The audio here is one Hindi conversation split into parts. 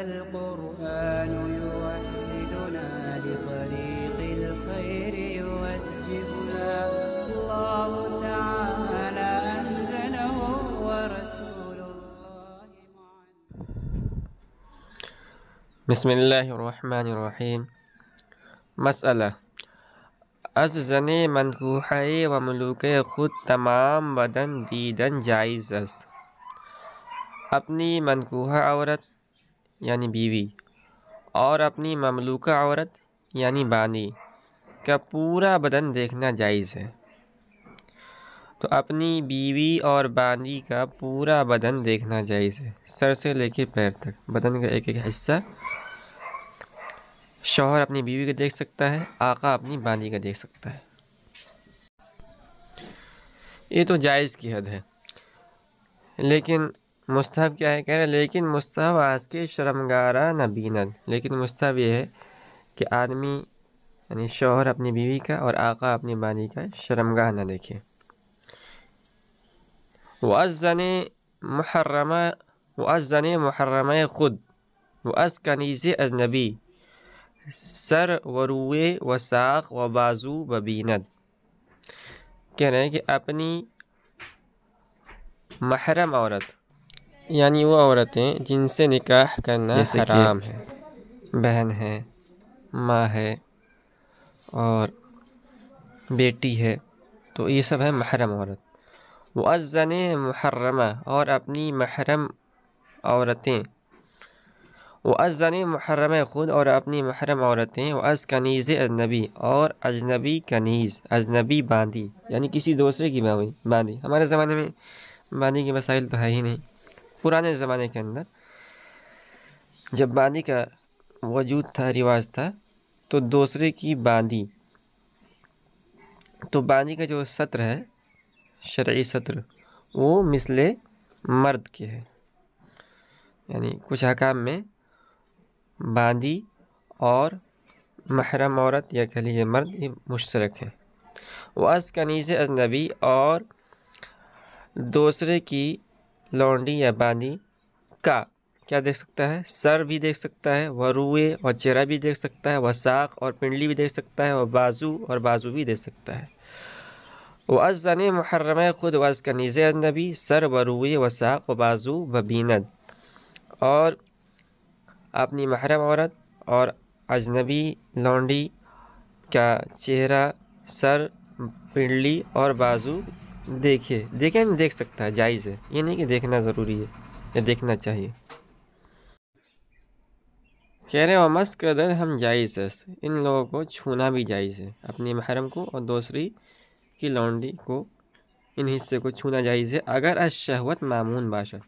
القرآن يوحدنا لطريق الخير يوجهنا الله تعالى أنزله ورسول الله بسم الله الرحمن الرحيم مسألة من منکوحه و ملوک خود تمام بدن دیدن جایز است اپنی منکوح عورت यानी बीवी और अपनी ममलूका औरत यानी बानी का पूरा बदन देखना जायज़ है तो अपनी बीवी और बानी का पूरा बदन देखना जायज़ है सर से लेकर पैर तक बदन का एक एक हिस्सा शोहर अपनी बीवी का देख सकता है आका अपनी बानी का देख सकता है ये तो जायज़ की हद है लेकिन मुस्तहब क्या है कह रहे लेकिन मुस्तहब आज के शर्मगारा नबीन लेकिन मुस्तहब ये है कि आदमी यानी शोहर अपनी बीवी का और आका अपनी बानी का शर्मगाह ना देखे वज़न व वज़न महर्रम ख़ुद वस कनीज़ अजनबी सर व रूए व साख व बाजू व बीनद कह रहे हैं कि अपनी महरम औरत यानी वो औरतें जिनसे निकाह करना हराम है बहन है माँ है और बेटी है तो ये सब है महरम औरत वज़न महरम और अपनी महरम औरतें वज़न महरम ख़ुद और अपनी महरम औरतें वज़ कनीज़ अजनबी और अजनबी कनीज़ अजनबी बांदी यानी किसी दूसरे की बाँधी बांदी हमारे ज़माने में बांदी के मसाइल तो है ही नहीं पुराने ज़माने के अंदर जब बांदी का वजूद था रिवाज था तो दूसरे की बांदी तो बांदी का जो सत्र है शर्य सत्र वो मिसले मर्द के है यानी कुछ अकाम में बांदी और महरम औरत या कह लीजिए मर्द ये मुश्तरक वह अज़ कनीज़ अजनबी और दूसरे की लौंडी या बानी का क्या देख सकता है सर भी देख सकता है वह रुए और चेहरा भी देख सकता है वह साख और पिंडली भी देख सकता है और बाजू और बाजू भी देख सकता है वज़न महरम खुद वज़ का निज़ नबी सर व रुए व साख व बाजू व बीनद और अपनी महरम औरत और अजनबी लौंडी का चेहरा सर पिंडली और बाजू देखिए देखे नहीं देख सकता है जायज़ है ये नहीं कि देखना ज़रूरी है या देखना चाहिए कह रहे वमस कदर हम जायज़ है इन लोगों को छूना भी जायज़ है अपने महरम को और दूसरी की लौंडी को इन हिस्से को छूना जायज़ है अगर अशहवत मामून बाशत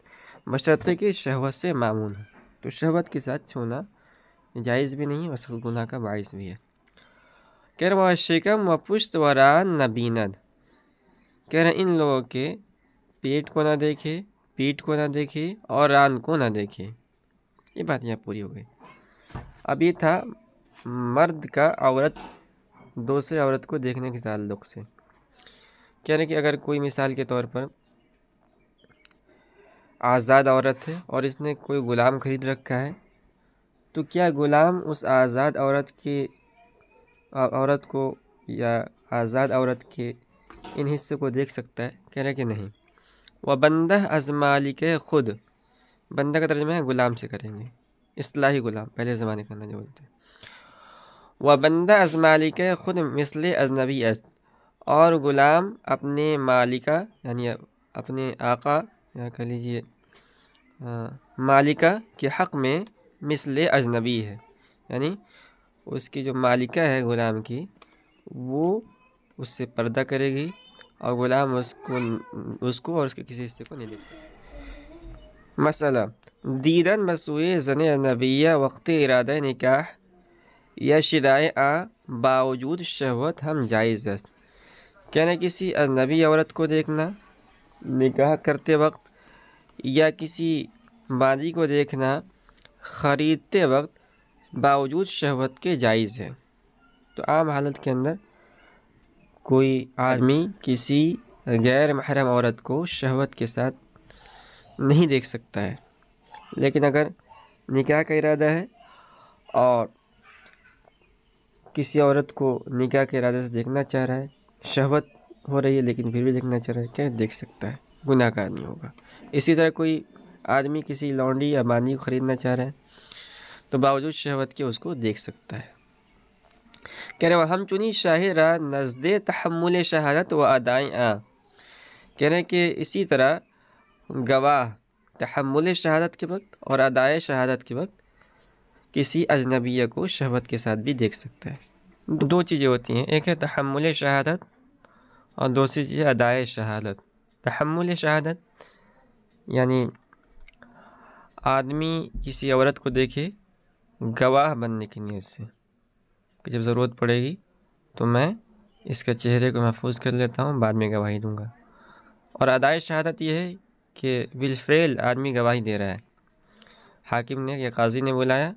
बशरते कि शहवत से मामून है तो शहवत के साथ छूना जायज़ भी नहीं और गुना का बायस भी है कह रहे शिकम व पुश्त वरान नबीनद कह रहे हैं इन लोगों के पेट को ना देखे पीठ को ना देखे और रान को ना देखे ये बात यहाँ पूरी हो गई अब ये था मर्द का औरत दूसरे औरत को देखने के ताल्लुक से कह रहे कि अगर कोई मिसाल के तौर पर आज़ाद औरत है और इसने कोई ग़ुलाम ख़रीद रखा है तो क्या ग़ुलाम उस आज़ाद औरत के औरत को या आज़ाद औरत के इन हिस्सों को देख सकता है कह रहे कि नहीं व बंद अजमालिक खुद बंदा का तर्जमा है गुलाम से करेंगे असलाही गुलाम पहले ज़माने का ना जो बोलते हैं व बंदा अजमालिक ख़ुद मिसल अजनबी अज और ग़ुलाम अपने मालिका यानी अपने आका या कह लीजिए मालिका के हक़ में मिसल अजनबी है यानी उसकी जो मालिका है ग़ुलाम की वो उससे पर्दा करेगी और गुलाम उसको उसको और उसके किसी हिस्से को नहीं देख सकते मसला दीदन मसूए जन नबिया वक्त इराद निकाह या शराय आ बावजूद शहवत हम जायज़ क्या कहना किसी अजनबी औरत को देखना निकाह करते वक्त या किसी बाजी को देखना ख़रीदते वक्त बावजूद शहवत के जायज़ है तो आम हालत के अंदर कोई हाँ। आदमी किसी गैर महरम औरत को शहवत के साथ नहीं देख सकता है लेकिन अगर निकाह का इरादा है और किसी औरत को निकाह के इरादे से देखना चाह रहा है शहवत हो रही है लेकिन फिर भी देखना चाह रहा है क्या देख सकता है गुनाहगार नहीं होगा इसी तरह कोई आदमी किसी लौंडी या मानी को ख़रीदना चाह रहा है तो बावजूद शहवत के उसको देख सकता है कह रहे हम चुनी शाहिर नज़द तहमुल शहादत व अदाएँ आ कह रहे हैं कि इसी तरह गवाह तहमुल शहादत के वक्त और अदाए शहादत के वक्त किसी अजनबिया को शहबत के साथ भी देख सकता है दो चीज़ें होती हैं एक है तहमुल शहादत और दूसरी चीज़ है अदाए शहादत तहमुल शहादत यानी आदमी किसी औरत को देखे गवाह बनने की नीयत से कि जब ज़रूरत पड़ेगी तो मैं इसके चेहरे को महफूज कर लेता हूँ बाद में गवाही दूँगा और अदाय शहादत यह है कि विलफ्रेल आदमी गवाही दे रहा है हाकिम ने या काजी ने बुलाया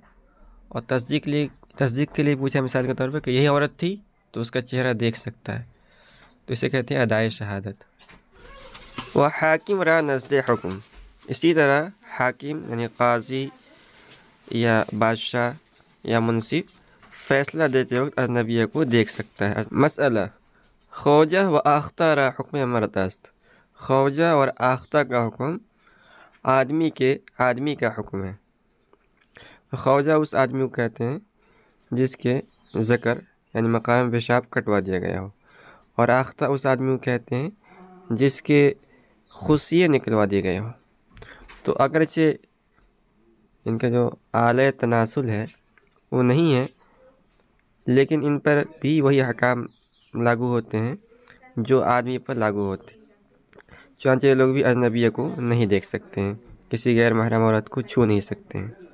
और तस्दीक लिए तस्दीक के लिए पूछा मिसाल के तौर पर कि यही औरत थी तो उसका चेहरा देख सकता है तो इसे कहते हैं अदाय शहादत वह हाकिम रहा नजद हुकुम इसी तरह हाकिम यानी काजी या बादशाह या मुनसिफ़ फैसला देते वक्त अजनबिया को देख सकता है मसला खोजा व आख्ता रहा हुक्म मरदस्त खोजा और आख्ता का हुक्म आदमी के आदमी का हुक्म है खोजा उस आदमी को कहते हैं जिसके ज़कर यानी मकाम पेशाब कटवा दिया गया हो और आख्ता उस आदमी को कहते हैं जिसके खुशिए निकलवा दिए गए हो तो अगरचे इनका जो आल तनासुल है वो नहीं है लेकिन इन पर भी वही अकाम लागू होते हैं जो आदमी पर लागू होते चाँचे लोग भी अजनबी को नहीं देख सकते हैं किसी गैर महरम औरत को छू नहीं सकते हैं